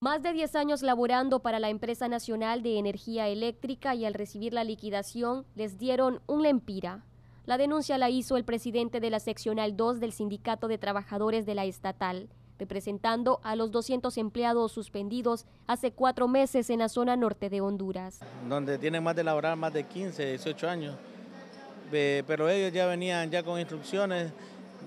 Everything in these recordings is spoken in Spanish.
Más de 10 años laborando para la empresa nacional de energía eléctrica y al recibir la liquidación les dieron un lempira. La denuncia la hizo el presidente de la seccional 2 del Sindicato de Trabajadores de la Estatal, representando a los 200 empleados suspendidos hace cuatro meses en la zona norte de Honduras. Donde tienen más de laborar más de 15, 18 años, pero ellos ya venían ya con instrucciones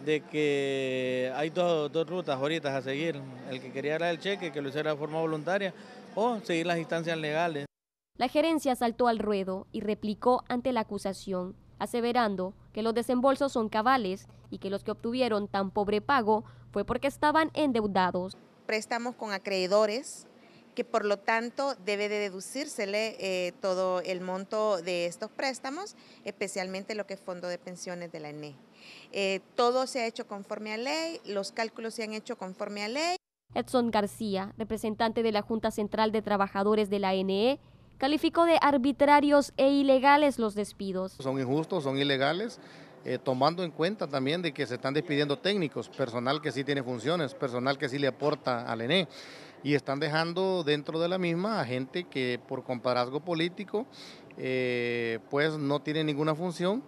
de que hay dos, rutas ahorita a seguir. El que quería dar el cheque, que lo hiciera de forma voluntaria, o seguir las instancias legales. La gerencia saltó al ruedo y replicó ante la acusación, aseverando que los desembolsos son cabales y que los que obtuvieron tan pobre pago fue porque estaban endeudados. Préstamos con acreedores que por lo tanto debe de deducírsele eh, todo el monto de estos préstamos, especialmente lo que es fondo de pensiones de la ENE. Eh, todo se ha hecho conforme a ley, los cálculos se han hecho conforme a ley. Edson García, representante de la Junta Central de Trabajadores de la ENE, calificó de arbitrarios e ilegales los despidos. Son injustos, son ilegales, eh, tomando en cuenta también de que se están despidiendo técnicos, personal que sí tiene funciones, personal que sí le aporta al ENE y están dejando dentro de la misma a gente que por comparazgo político eh, pues no tiene ninguna función,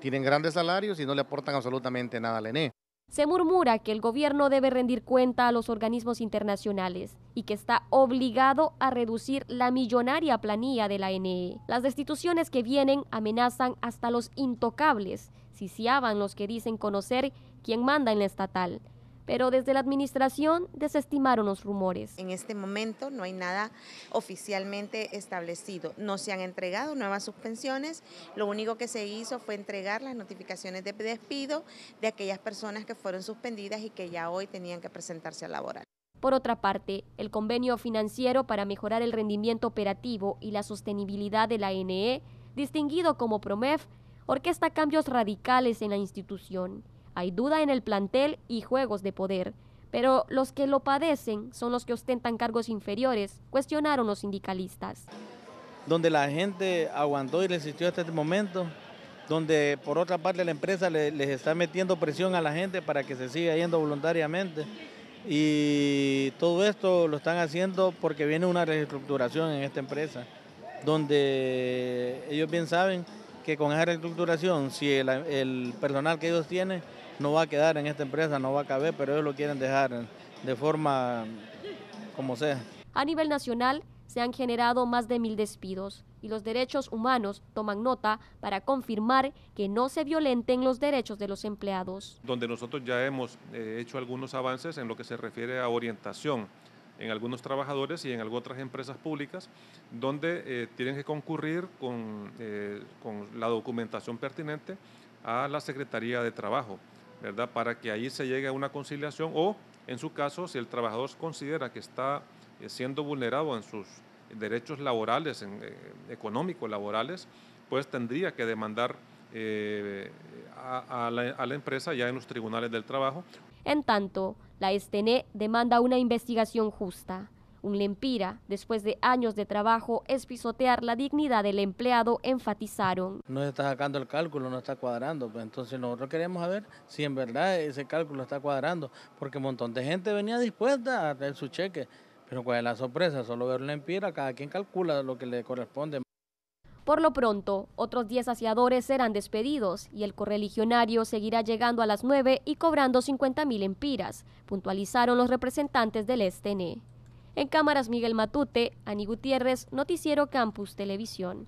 tienen grandes salarios y no le aportan absolutamente nada la ENE. Se murmura que el gobierno debe rendir cuenta a los organismos internacionales y que está obligado a reducir la millonaria planilla de la NE. Las destituciones que vienen amenazan hasta los intocables, si los que dicen conocer quién manda en la estatal pero desde la administración desestimaron los rumores. En este momento no hay nada oficialmente establecido. No se han entregado nuevas suspensiones, lo único que se hizo fue entregar las notificaciones de despido de aquellas personas que fueron suspendidas y que ya hoy tenían que presentarse a laborar. Por otra parte, el convenio financiero para mejorar el rendimiento operativo y la sostenibilidad de la NE, distinguido como PROMEF, orquesta cambios radicales en la institución. Hay duda en el plantel y juegos de poder, pero los que lo padecen son los que ostentan cargos inferiores, cuestionaron los sindicalistas. Donde la gente aguantó y resistió hasta este momento, donde por otra parte la empresa les, está metiendo presión a la gente para que se siga yendo voluntariamente. Y todo esto lo están haciendo porque viene una reestructuración en esta empresa, donde ellos bien saben que con esa reestructuración, si el, el personal que ellos tienen no va a quedar en esta empresa, no va a caber, pero ellos lo quieren dejar de forma como sea. A nivel nacional se han generado más de mil despidos y los derechos humanos toman nota para confirmar que no se violenten los derechos de los empleados. Donde nosotros ya hemos eh, hecho algunos avances en lo que se refiere a orientación en algunos trabajadores y en otras empresas públicas, donde eh, tienen que concurrir con, eh, con la documentación pertinente a la Secretaría de Trabajo. ¿verdad? Para que ahí se llegue a una conciliación o, en su caso, si el trabajador considera que está eh, siendo vulnerado en sus derechos laborales, eh, económicos laborales, pues tendría que demandar eh, a, la, empresa ya en los tribunales del trabajo. En tanto, la STN demanda una investigación justa un lempira, después de años de trabajo, es pisotear la dignidad del empleado, enfatizaron. No está sacando el cálculo, no está cuadrando. Pues. entonces nosotros queremos saber si en verdad ese cálculo está cuadrando, porque un montón de gente venía dispuesta a hacer su cheque. Pero cuál es la sorpresa, solo ver un lempira, cada quien calcula lo que le corresponde. Por lo pronto, otros 10 haciadores serán despedidos y el correligionario seguirá llegando a las 9 y cobrando 50 mil empiras, puntualizaron los representantes del STN. En cámaras Miguel Matute, Ani Gutiérrez, Noticiero Campus Televisión.